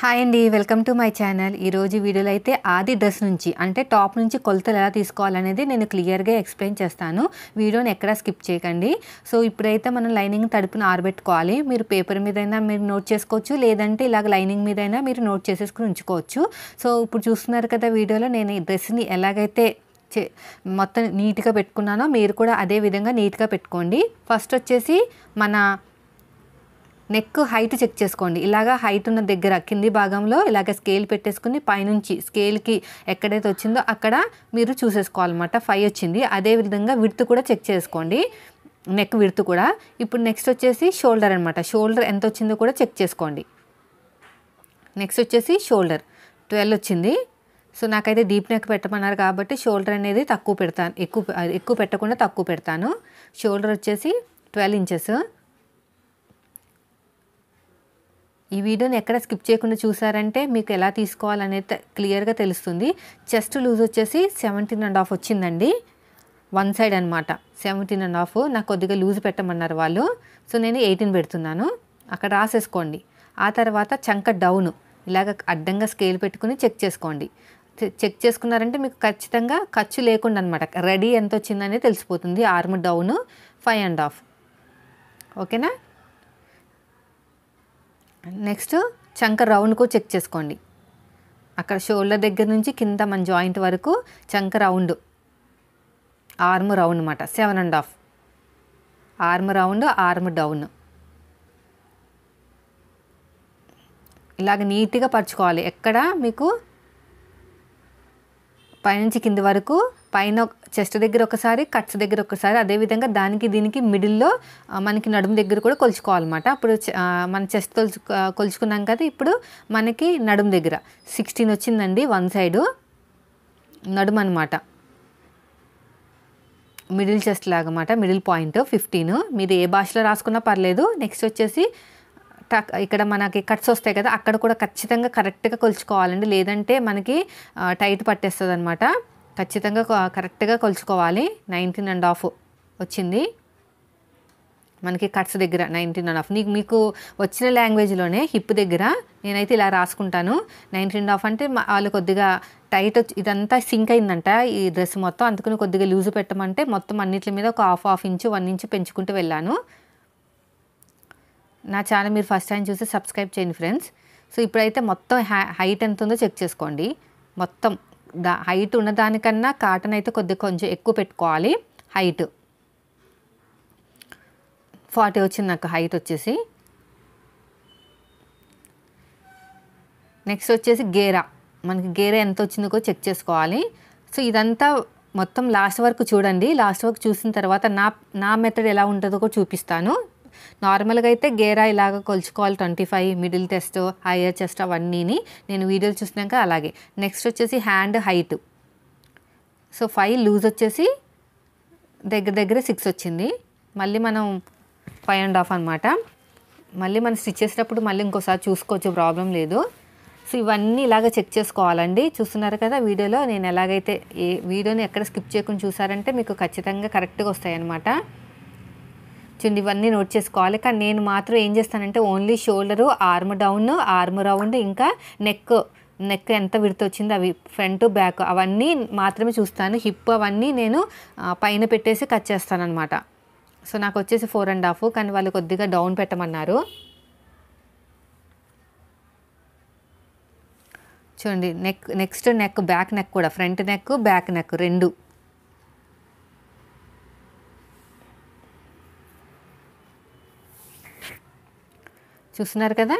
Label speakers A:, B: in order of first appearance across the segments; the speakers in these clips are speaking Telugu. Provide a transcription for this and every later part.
A: హాయ్ అండి వెల్కమ్ టు మై ఛానల్ ఈరోజు వీడియోలో అయితే ఆది డ్రెస్ నుంచి అంటే టాప్ నుంచి కొలతలు ఎలా తీసుకోవాలనేది నేను క్లియర్గా ఎక్స్ప్లెయిన్ చేస్తాను వీడియోని ఎక్కడా స్కిప్ చేయకండి సో ఇప్పుడైతే మనం లైనింగ్ తడుపును ఆరబెట్టుకోవాలి మీరు పేపర్ మీదైనా మీరు నోట్ చేసుకోవచ్చు లేదంటే ఇలాగ లైనింగ్ మీదైనా మీరు నోట్ చేసేసుకుని ఉంచుకోవచ్చు సో ఇప్పుడు చూస్తున్నారు కదా వీడియోలో నేను ఈ డ్రెస్ని ఎలాగైతే చే మొత్తం నీట్గా పెట్టుకున్నానో మీరు కూడా అదే విధంగా నీట్గా పెట్టుకోండి ఫస్ట్ వచ్చేసి మన నెక్ హైట్ చెక్ చేసుకోండి ఇలాగా హైట్ ఉన్న దగ్గర కింది భాగంలో ఇలాగ స్కేల్ పెట్టేసుకుని పైనుంచి స్కేల్కి ఎక్కడైతే వచ్చిందో అక్కడ మీరు చూసేసుకోవాలన్నమాట ఫైవ్ వచ్చింది అదేవిధంగా విడుతు కూడా చెక్ చేసుకోండి నెక్ విడుతు కూడా ఇప్పుడు నెక్స్ట్ వచ్చేసి షోల్డర్ అనమాట షోల్డర్ ఎంత వచ్చిందో కూడా చెక్ చేసుకోండి నెక్స్ట్ వచ్చేసి షోల్డర్ ట్వెల్వ్ వచ్చింది సో నాకైతే డీప్ నెక్ పెట్టమన్నారు కాబట్టి షోల్డర్ అనేది తక్కువ పెడతాను ఎక్కువ ఎక్కువ పెట్టకుండా తక్కువ పెడతాను షోల్డర్ వచ్చేసి ట్వెల్వ్ ఇంచెస్ ఈ వీడియోని ఎక్కడ స్కిప్ చేయకుండా చూసారంటే మీకు ఎలా తీసుకోవాలనేది క్లియర్గా తెలుస్తుంది చెస్ట్ లూజ్ వచ్చేసి సెవెంటీన్ అండ్ హాఫ్ వచ్చిందండి వన్ సైడ్ అనమాట సెవెంటీన్ అండ్ హాఫ్ నాకు కొద్దిగా లూజ్ పెట్టమన్నారు వాళ్ళు సో నేను ఎయిటీన్ పెడుతున్నాను అక్కడ రాసేసుకోండి ఆ తర్వాత చంక డౌన్ ఇలాగ అడ్డంగా స్కేల్ పెట్టుకుని చెక్ చేసుకోండి చెక్ చేసుకున్నారంటే మీకు ఖచ్చితంగా ఖర్చు లేకుండా అనమాట రెడీ ఎంత వచ్చిందనే తెలిసిపోతుంది arm down five and half ఓకేనా నెక్స్ట్ చంక రౌండ్కు చెక్ చేసుకోండి అక్కడ షోల్డర్ దగ్గర నుంచి కింద మన జాయింట్ వరకు చంక రౌండ్ ఆర్మ్ రౌండ్ అనమాట seven and half arm round arm down ఇలాగ నీట్గా పరుచుకోవాలి ఎక్కడ మీకు పైనుంచి కింది వరకు పైన చెస్ట్ దగ్గర ఒకసారి కట్స్ దగ్గర ఒకసారి అదేవిధంగా దానికి దీనికి మిడిల్లో మనకి నడుము దగ్గర కూడా కొలుచుకోవాలన్నమాట అప్పుడు మన చెస్ట్ తొలుచు కొలుచుకున్నాం కదా ఇప్పుడు మనకి నడుము దగ్గర సిక్స్టీన్ వచ్చిందండి వన్ సైడు నడుము అనమాట మిడిల్ చెస్ట్ లాగమాట మిడిల్ పాయింట్ ఫిఫ్టీన్ మీరు ఏ భాషలో రాసుకున్నా పర్లేదు నెక్స్ట్ వచ్చేసి టక్ ఇక్కడ మనకి కట్స్ వస్తాయి కదా అక్కడ కూడా ఖచ్చితంగా కరెక్ట్గా కొలుచుకోవాలండి లేదంటే మనకి టైట్ పట్టేస్తుంది అనమాట ఖచ్చితంగా కరెక్ట్గా కొలుచుకోవాలి నైన్టీన్ అండ్ హాఫ్ వచ్చింది మనకి కట్స్ దగ్గర నైన్టీన్ అండ్ హాఫ్ నీకు మీకు వచ్చిన లాంగ్వేజ్లోనే హిప్ దగ్గర నేనైతే ఇలా రాసుకుంటాను నైన్టీన్ అండ్ హాఫ్ అంటే వాళ్ళు కొద్దిగా టైట్ ఇదంతా సింక్ అయిందంట ఈ డ్రెస్ మొత్తం అందుకని కొద్దిగా లూజ్ పెట్టమంటే మొత్తం అన్నింటి మీద ఒక half half inch one inch పెంచుకుంటూ వెళ్ళాను నా ఛానల్ మీరు ఫస్ట్ టైం చూస్తే సబ్స్క్రైబ్ చేయండి ఫ్రెండ్స్ సో ఇప్పుడైతే మొత్తం హైట్ ఎంత ఉందో చెక్ చేసుకోండి మొత్తం దా హైట్ ఉన్నదానికన్నా కాటన్ అయితే కొద్దిగా కొంచెం ఎక్కువ పెట్టుకోవాలి హైట్ ఫార్టీ వచ్చింది నాకు హైట్ వచ్చేసి నెక్స్ట్ వచ్చేసి గేరా మనకి గేరా ఎంత వచ్చిందో చెక్ చేసుకోవాలి సో ఇదంతా మొత్తం లాస్ట్ వరకు చూడండి లాస్ట్ వరకు చూసిన తర్వాత నా నా మెథడ్ ఎలా ఉంటుందో చూపిస్తాను నార్మల్గా అయితే గేరా ఇలాగ కొలుచుకోవాలి twenty five middle chest higher chest అవన్నీని నేను వీడియోలు చూసినాక అలాగే నెక్స్ట్ వచ్చేసి hand height so five loose వచ్చేసి దగ్గర దగ్గర సిక్స్ వచ్చింది మళ్ళీ మనం ఫైవ్ అండ్ హాఫ్ అనమాట మళ్ళీ మనం స్టిచ్ చేసేటప్పుడు మళ్ళీ ఇంకోసారి చూసుకోవచ్చు ప్రాబ్లం లేదు సో ఇవన్నీ ఇలాగ చెక్ చేసుకోవాలండి చూస్తున్నారు కదా వీడియోలో నేను ఎలాగైతే ఏ వీడియోని ఎక్కడ స్కిప్ చేయకుండా చూసారంటే మీకు ఖచ్చితంగా కరెక్ట్గా వస్తాయన్నమాట చూడండి ఇవన్నీ నోట్ చేసుకోవాలి కానీ నేను మాత్రం ఏం చేస్తానంటే only shoulder arm down arm round ఇంకా నెక్ నెక్ ఎంత విడత వచ్చింది అవి ఫ్రంట్ బ్యాక్ అవన్నీ మాత్రమే చూస్తాను హిప్ అవన్నీ నేను పైన పెట్టేసి కట్ చేస్తాను అనమాట సో నాకు వచ్చేసి ఫోర్ అండ్ హాఫ్ కానీ వాళ్ళు కొద్దిగా డౌన్ పెట్టమన్నారు చూడండి neck next neck back neck కూడా ఫ్రంట్ నెక్ బ్యాక్ నెక్ రెండు చూస్తున్నారు కదా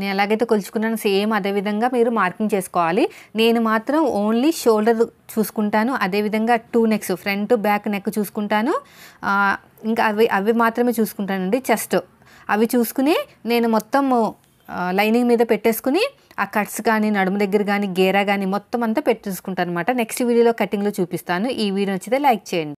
A: నేను ఎలాగైతే కొలుచుకున్నాను సేమ్ అదేవిధంగా మీరు మార్కింగ్ చేసుకోవాలి నేను మాత్రం ఓన్లీ షోల్డర్ చూసుకుంటాను అదేవిధంగా two necks front back neck చూసుకుంటాను ఇంకా అవి అవి మాత్రమే చూసుకుంటానండి చెస్ట్ అవి చూసుకుని నేను మొత్తం లైనింగ్ మీద పెట్టేసుకుని ఆ కట్స్ కానీ నడుము దగ్గర కానీ గేరా కానీ మొత్తం అంతా పెట్టేసుకుంటాను అనమాట నెక్స్ట్ వీడియోలో కటింగ్లో చూపిస్తాను ఈ వీడియో నచ్చితే లైక్ చేయండి